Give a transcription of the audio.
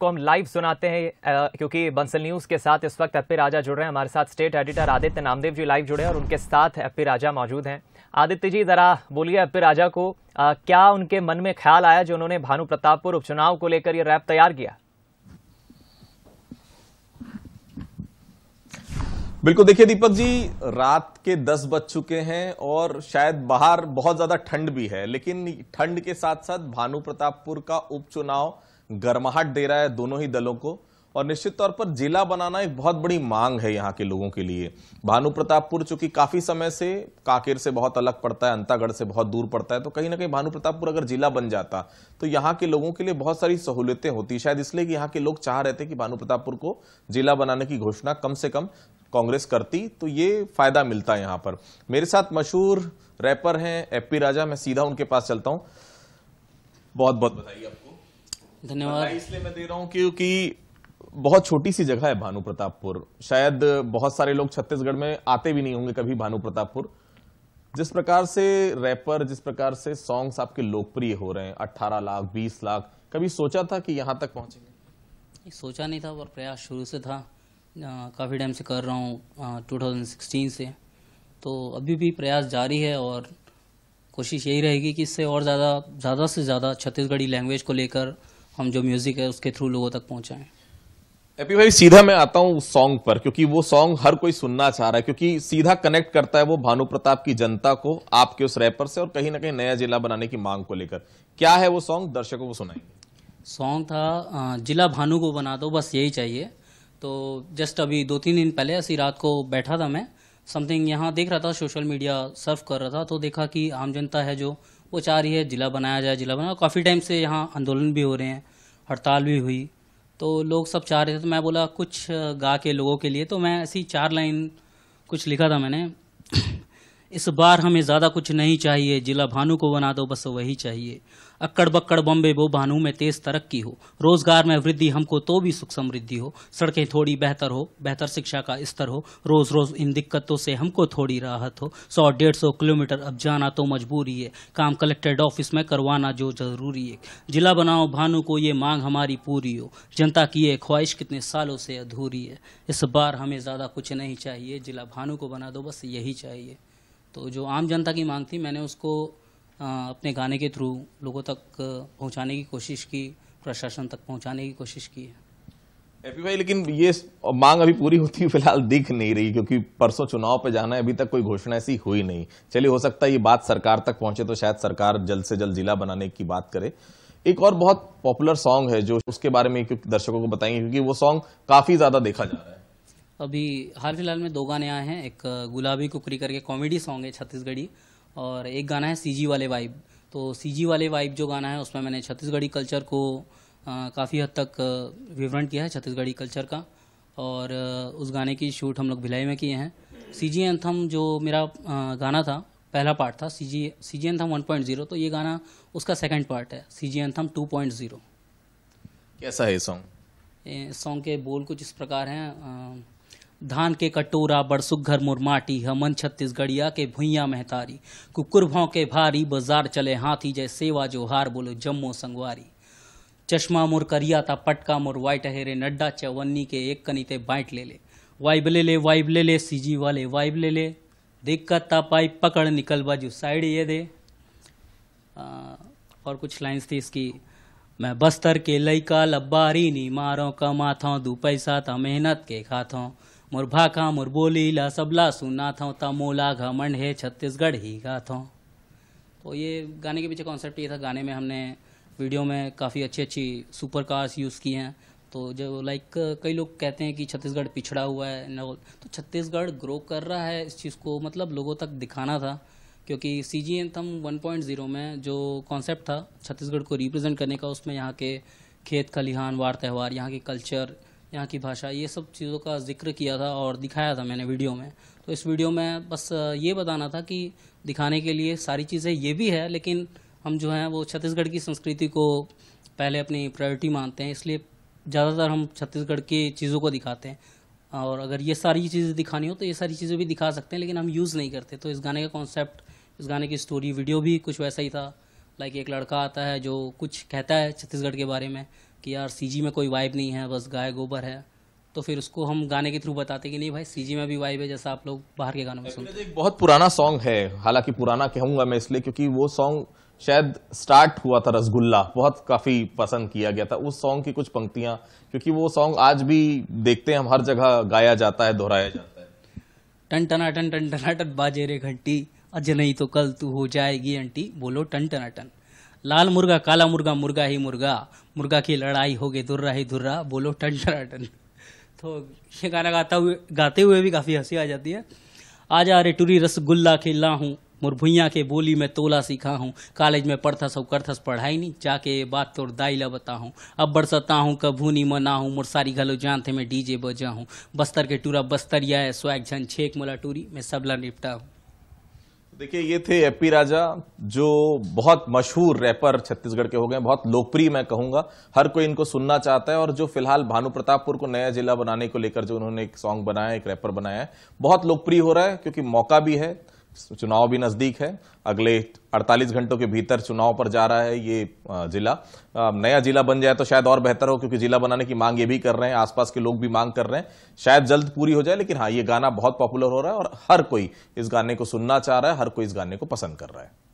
को हम लाइव सुनाते हैं आ, क्योंकि बंसल न्यूज के साथ इस वक्त एपी राजा जुड़ रहे हैं हमारे साथ state editor Aditya Namdev ji live जुड़े हैं और उनके साथ एपी राजा मौजूद हैं आदित्य जी जरा बोलिए एपी राजा को आ, क्या उनके मन में ख्याल आया जो उन्होंने भानु प्रतापपुर उपचुनाव को लेकर यह रैप तैयार किया बिल्कुल देखिए दीपक जी रात के दस बज चुके हैं और शायद बाहर बहुत ज्यादा ठंड भी है लेकिन ठंड के साथ साथ भानु प्रतापपुर का उपचुनाव गर्माहट दे रहा है दोनों ही दलों को और निश्चित तौर पर जिला बनाना एक बहुत बड़ी मांग है यहाँ के लोगों के लिए भानु प्रतापपुर चूंकि काफी समय से कांकेर से बहुत अलग पड़ता है अंतागढ़ से बहुत दूर पड़ता है तो कहीं ना कहीं भानु प्रतापपुर अगर जिला बन जाता तो यहाँ के लोगों के लिए बहुत सारी सहूलियतें होती शायद इसलिए कि यहाँ के लोग चाह रहे थे कि भानु प्रतापपुर को जिला बनाने की घोषणा कम से कम कांग्रेस करती तो ये फायदा मिलता है यहाँ पर मेरे साथ मशहूर रैपर हैं एपी राजा मैं सीधा उनके पास चलता हूँ बहुत बहुत बधाई आपको धन्यवाद इसलिए मैं दे रहा हूँ क्योंकि बहुत छोटी सी जगह है भानु प्रतापपुर शायद बहुत सारे लोग छत्तीसगढ़ में आते भी नहीं होंगे कभी भानु प्रतापपुर जिस प्रकार से रैपर जिस प्रकार से सॉन्ग्स आपके लोकप्रिय हो रहे हैं अट्ठारह लाख बीस लाख कभी सोचा था कि यहाँ तक पहुँचेंगे सोचा नहीं था पर प्रयास शुरू से था काफ़ी टाइम से कर रहा हूँ टू से तो अभी भी प्रयास जारी है और कोशिश यही रहेगी कि इससे और ज़्यादा ज़्यादा से ज़्यादा छत्तीसगढ़ी लैंग्वेज को लेकर हम जो म्यूजिक है उसके थ्रू लोगों तक पहुंचाएं एपी भाई सीधा मैं आता हूँ सॉन्ग पर क्योंकि वो सॉन्ग हर कोई सुनना चाह रहा है क्योंकि सीधा कनेक्ट करता है वो भानु प्रताप की जनता को आपके उस रैपर से और कहीं ना कहीं नया जिला बनाने की मांग को लेकर क्या है वो सॉन्ग दर्शकों को सुनाएंगे सॉन्ग था जिला भानु को बना दो बस यही चाहिए तो जस्ट अभी दो तीन दिन पहले ऐसी रात को बैठा था मैं समथिंग यहाँ देख रहा था सोशल मीडिया सर्व कर रहा था तो देखा कि आम जनता है जो वो चाह रही है जिला बनाया जाए जिला बनाया काफ़ी टाइम से यहाँ आंदोलन भी हो रहे हैं हड़ताल भी हुई तो लोग सब चाह रहे थे तो मैं बोला कुछ गा के लोगों के लिए तो मैं ऐसी चार लाइन कुछ लिखा था मैंने इस बार हमें ज़्यादा कुछ नहीं चाहिए जिला भानु को बना दो बस वही चाहिए अक्कड़ बक्कड़ बम्बे वो भानु में तेज तरक्की हो रोजगार में वृद्धि हमको तो भी सुख समृद्धि हो सड़कें थोड़ी बेहतर हो बेहतर शिक्षा का स्तर हो रोज रोज इन दिक्कतों से हमको थोड़ी राहत हो सौ डेढ़ सौ किलोमीटर अब जाना तो मजबूरी है काम कलेक्टेड ऑफिस में करवाना जो जरूरी है जिला बनाओ भानु को ये मांग हमारी पूरी हो जनता की ये ख्वाहिश कितने सालों से अधूरी है इस बार हमें ज़्यादा कुछ नहीं चाहिए जिला भानु को बना दो बस यही चाहिए तो जो आम जनता की मांग थी मैंने उसको अपने गाने के थ्रू लोगों तक पहुंचाने की कोशिश की प्रशासन तक पहुंचाने की कोशिश की है एपी भाई लेकिन ये मांग अभी पूरी होती फिलहाल दिख नहीं रही क्योंकि परसों चुनाव पे जाना है अभी तक कोई घोषणा ऐसी हुई नहीं चलिए हो सकता है ये बात सरकार तक पहुंचे तो शायद सरकार जल्द से जल्द जिला बनाने की बात करे एक और बहुत पॉपुलर सॉन्ग है जो उसके बारे में दर्शकों को बताएंगे क्योंकि वो सॉन्ग काफी ज्यादा देखा जा रहा है अभी हाल फिलहाल में दो गाने आए हैं एक गुलाबी कुकरी करके कॉमेडी सॉन्ग है छत्तीसगढ़ी और एक गाना है सीजी वाले वाइब तो सीजी वाले वाइब जो गाना है उसमें मैंने छत्तीसगढ़ी कल्चर को काफ़ी हद तक विवरण किया है छत्तीसगढ़ी कल्चर का और उस गाने की शूट हम लोग भिलाई में किए हैं सी जी एंथम जो मेरा गाना था पहला पार्ट था सी जी सी जी एंथम 1.0 तो ये गाना उसका सेकंड पार्ट है सी जी एंथम 2.0 कैसा है सॉन्ग सॉन्ग के बोल कुछ इस प्रकार हैं धान के कटोरा बड़सुग्घर मुरमाटी हमन छत्तीसगढ़िया के भुइया महतारी कुकुर भाव के भारी बाजार चले हाथी जय सेवा हार बोलो जम्मो संगवारी चश्मा मोर करिया था पटका मोर वाइट हेरे नड्डा चवन्नी के एक कनीते बाइट ले ले वाइब ले ले वाइब ले ले सीजी वाले वाइब ले ले दिक्कत था पाई पकड़ निकल बाजू साइड ये दे आ, और कुछ लाइन्स थी इसकी मैं बस्तर के लईका लब्बारी नी मारो कमाथों दू पैसा था मेहनत के खाथों का मुरबोली ला सबला सुना था तमोला घमंड है छत्तीसगढ़ ही का था तो ये गाने के पीछे कॉन्सेप्ट ये था गाने में हमने वीडियो में काफ़ी अच्छी अच्छी सुपर कार्स यूज़ की हैं तो जो लाइक कई लोग कहते हैं कि छत्तीसगढ़ पिछड़ा हुआ है तो छत्तीसगढ़ ग्रो कर रहा है इस चीज़ को मतलब लोगों तक दिखाना था क्योंकि C G anthem one point zero में जो कॉन्सेप्ट था छत्तीसगढ़ को रिप्रेजेंट करने का उसमें यहाँ के खेत खलिहान वार त्यौहार यहाँ के कल्चर यहाँ की भाषा ये सब चीज़ों का जिक्र किया था और दिखाया था मैंने वीडियो में तो इस वीडियो में बस ये बताना था कि दिखाने के लिए सारी चीज़ें ये भी है लेकिन हम जो हैं वो छत्तीसगढ़ की संस्कृति को पहले अपनी प्रायोरिटी मानते हैं इसलिए ज़्यादातर हम छत्तीसगढ़ की चीज़ों को दिखाते हैं और अगर ये सारी चीज़ें दिखानी हो तो ये सारी चीज़ें भी दिखा सकते हैं लेकिन हम यूज़ नहीं करते तो इस गाने का कॉन्सेप्ट इस गाने की स्टोरी वीडियो भी कुछ वैसा ही था लाइक एक लड़का आता है जो कुछ कहता है छत्तीसगढ़ के बारे में कि यार सीजी में कोई वाइब नहीं है बस गाय गोबर है तो फिर उसको हम गाने के थ्रू बताते कि नहीं भाई सीजी में भी वाइब है जैसा आप लोग बाहर के गानों में सुनते हैं बहुत पुराना सॉन्ग है हालांकि पुराना कहूंगा मैं इसलिए क्योंकि वो सॉन्ग शायद स्टार्ट हुआ था रसगुल्ला बहुत काफी पसंद किया गया था उस सॉन्ग की कुछ पंक्तियां क्योंकि वो सॉन्ग आज भी देखते हैं हम हर जगह गाया जाता है दोहराया जाता है टन टना टन टन टना टन बाजे रे घंटी अज नहीं तो कल तू हो जाएगी आंटी बोलो टन टना टन लाल मुर्गा काला मुर्गा मुर्गा ही मुर्गा मुर्गा की लड़ाई हो गई दुर्रा ही दुर्रा बोलो टन टरा टन तो ये गाना गाता हुए गाते हुए भी काफ़ी हंसी आ जाती है आ जा रे टूरी रसगुल्ला खिला हूँ भुइया के बोली में तोला सीखा हूँ कॉलेज में पढ़ता सब करथस पढ़ाई नहीं जाके ये बात तोड़ दाइला बताऊँ अब बरसता हूँ कभू नहीं मना हूँ मुर सारी घलो थे मैं डीजे बजा हूँ बस्तर के टूरा बस्तरिया है स्वैग झन छेक मोला टूरी मैं सबला निपटा हूँ देखिए ये थे एपी राजा जो बहुत मशहूर रैपर छत्तीसगढ़ के हो गए बहुत लोकप्रिय मैं कहूंगा हर कोई इनको सुनना चाहता है और जो फिलहाल भानु प्रतापपुर को नया जिला बनाने को लेकर जो उन्होंने एक सॉन्ग बनाया एक रैपर बनाया है बहुत लोकप्रिय हो रहा है क्योंकि मौका भी है चुनाव भी नज़दीक है अगले 48 घंटों के भीतर चुनाव पर जा रहा है ये जिला नया जिला बन जाए तो शायद और बेहतर हो क्योंकि जिला बनाने की मांग ये भी कर रहे हैं आसपास के लोग भी मांग कर रहे हैं शायद जल्द पूरी हो जाए लेकिन हाँ ये गाना बहुत पॉपुलर हो रहा है और हर कोई इस गाने को सुनना चाह रहा है हर कोई इस गाने को पसंद कर रहा है